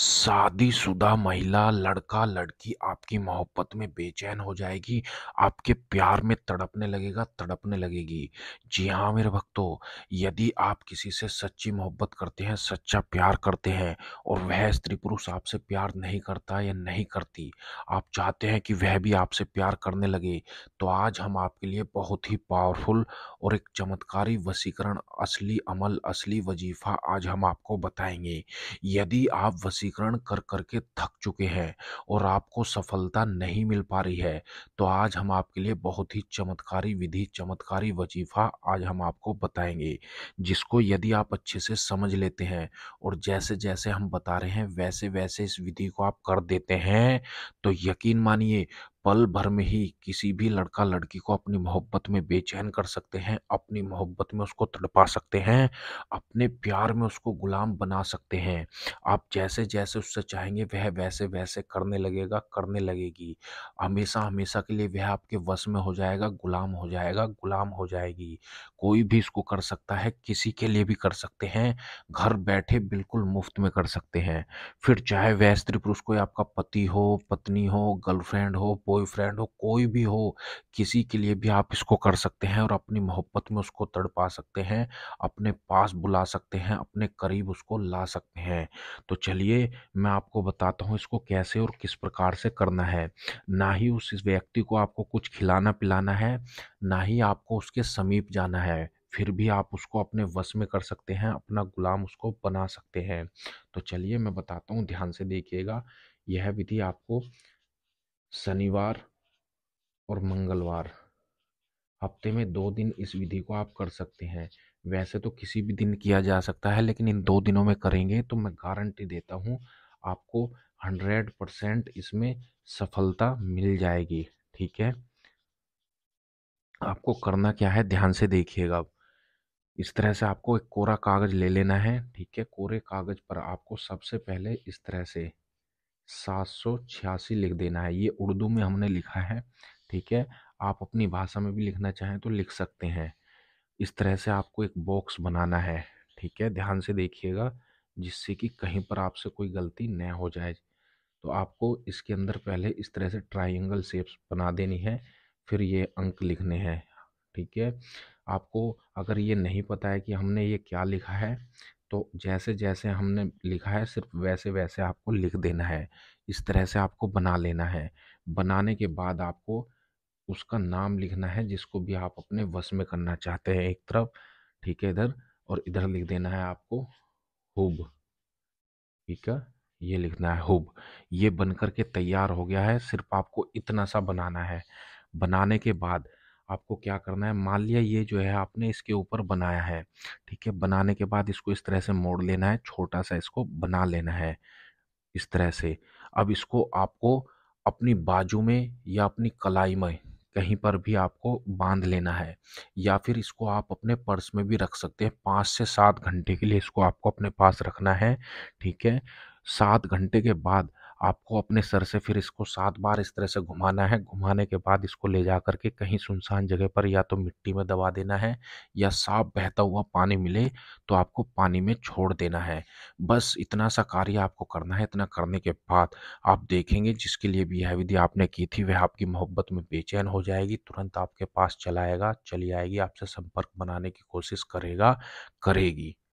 शादीशुदा महिला लड़का लड़की आपकी मोहब्बत में बेचैन हो जाएगी आपके प्यार में तड़पने लगेगा तड़पने लगेगी जी हाँ मेरे भक्तों यदि आप किसी से सच्ची मोहब्बत करते हैं सच्चा प्यार करते हैं और वह स्त्री पुरुष आपसे प्यार नहीं करता या नहीं करती आप चाहते हैं कि वह भी आपसे प्यार करने लगे तो आज हम आपके लिए बहुत ही पावरफुल और एक चमत्कारी वसीकरण असली अमल असली वजीफा आज हम आपको बताएंगे यदि आप वसी वशीकरण कर करके थक चुके हैं और आपको सफलता नहीं मिल पा रही है तो आज हम आपके लिए बहुत ही चमत्कारी विधि चमत्कारी वजीफा आज हम आपको बताएंगे जिसको यदि आप अच्छे से समझ लेते हैं और जैसे जैसे हम बता रहे हैं वैसे वैसे इस विधि को आप कर देते हैं तो यकीन मानिए पल भर में ही किसी भी लड़का लड़की को अपनी मोहब्बत में बेचैन कर सकते हैं अपनी मोहब्बत में उसको तड़पा सकते हैं अपने प्यार में उसको गुलाम बना सकते हैं आप जैसे जैसे उससे चाहेंगे वह वैसे वैसे करने लगेगा करने लगेगी हमेशा हमेशा के लिए वह आपके वश में हो जाएगा गुलाम हो जाएगा गुलाम हो जाएगी कोई भी इसको कर सकता है किसी के लिए भी कर सकते हैं घर बैठे बिल्कुल मुफ्त में कर सकते हैं फिर चाहे वह स्त्री पुरुष कोई आपका पति हो पत्नी हो गर्लफ्रेंड हो बॉयफ्रेंड हो कोई भी हो किसी के लिए भी आप इसको कर सकते हैं और अपनी मोहब्बत में उसको तड़पा सकते हैं अपने पास बुला सकते हैं अपने करीब उसको ला सकते हैं तो चलिए मैं आपको बताता हूँ इसको कैसे और किस प्रकार से करना है ना ही उस व्यक्ति को आपको कुछ खिलाना पिलाना है ना ही आपको उसके समीप जाना है फिर भी आप उसको अपने वश में कर सकते हैं अपना गुलाम उसको बना सकते हैं तो चलिए मैं बताता हूँ ध्यान से देखिएगा यह विधि आपको शनिवार और मंगलवार हफ्ते में दो दिन इस विधि को आप कर सकते हैं वैसे तो किसी भी दिन किया जा सकता है लेकिन इन दो दिनों में करेंगे तो मैं गारंटी देता हूँ आपको हंड्रेड परसेंट इसमें सफलता मिल जाएगी ठीक है आपको करना क्या है ध्यान से देखिएगा इस तरह से आपको एक कोरा कागज़ ले लेना है ठीक है कोरे कागज़ पर आपको सबसे पहले इस तरह से सात सौ छियासी लिख देना है ये उर्दू में हमने लिखा है ठीक है आप अपनी भाषा में भी लिखना चाहें तो लिख सकते हैं इस तरह से आपको एक बॉक्स बनाना है ठीक है ध्यान से देखिएगा जिससे कि कहीं पर आपसे कोई गलती न हो जाए तो आपको इसके अंदर पहले इस तरह से ट्राइंगल शेप्स बना देनी है फिर ये अंक लिखने हैं ठीक है आपको अगर ये नहीं पता है कि हमने ये क्या लिखा है तो जैसे जैसे हमने लिखा है सिर्फ वैसे वैसे आपको लिख देना है इस तरह से आपको बना लेना है बनाने के बाद आपको उसका नाम लिखना है जिसको भी आप अपने वश में करना चाहते हैं एक तरफ ठीक है इधर और इधर लिख देना है आपको हुब ठीक है ये लिखना है हुब ये बन करके तैयार हो गया है सिर्फ आपको इतना सा बनाना है बनाने के बाद आपको क्या करना है मान लिया ये जो है आपने इसके ऊपर बनाया है ठीक है बनाने के बाद इसको इस तरह से मोड़ लेना है छोटा सा इसको बना लेना है इस तरह से अब इसको आपको अपनी बाजू में या अपनी कलाई में कहीं पर भी आपको बांध लेना है या फिर इसको आप अपने पर्स में भी रख सकते हैं पाँच से सात घंटे के लिए इसको आपको अपने पास रखना है ठीक है सात घंटे के बाद आपको अपने सर से फिर इसको सात बार इस तरह से घुमाना है घुमाने के बाद इसको ले जा करके कहीं सुनसान जगह पर या तो मिट्टी में दबा देना है या साफ बहता हुआ पानी मिले तो आपको पानी में छोड़ देना है बस इतना सा कार्य आपको करना है इतना करने के बाद आप देखेंगे जिसके लिए भी यह विधि आपने की थी वह आपकी मोहब्बत में बेचैन हो जाएगी तुरंत आपके पास चलाएगा चली आएगी आपसे संपर्क बनाने की कोशिश करेगा करेगी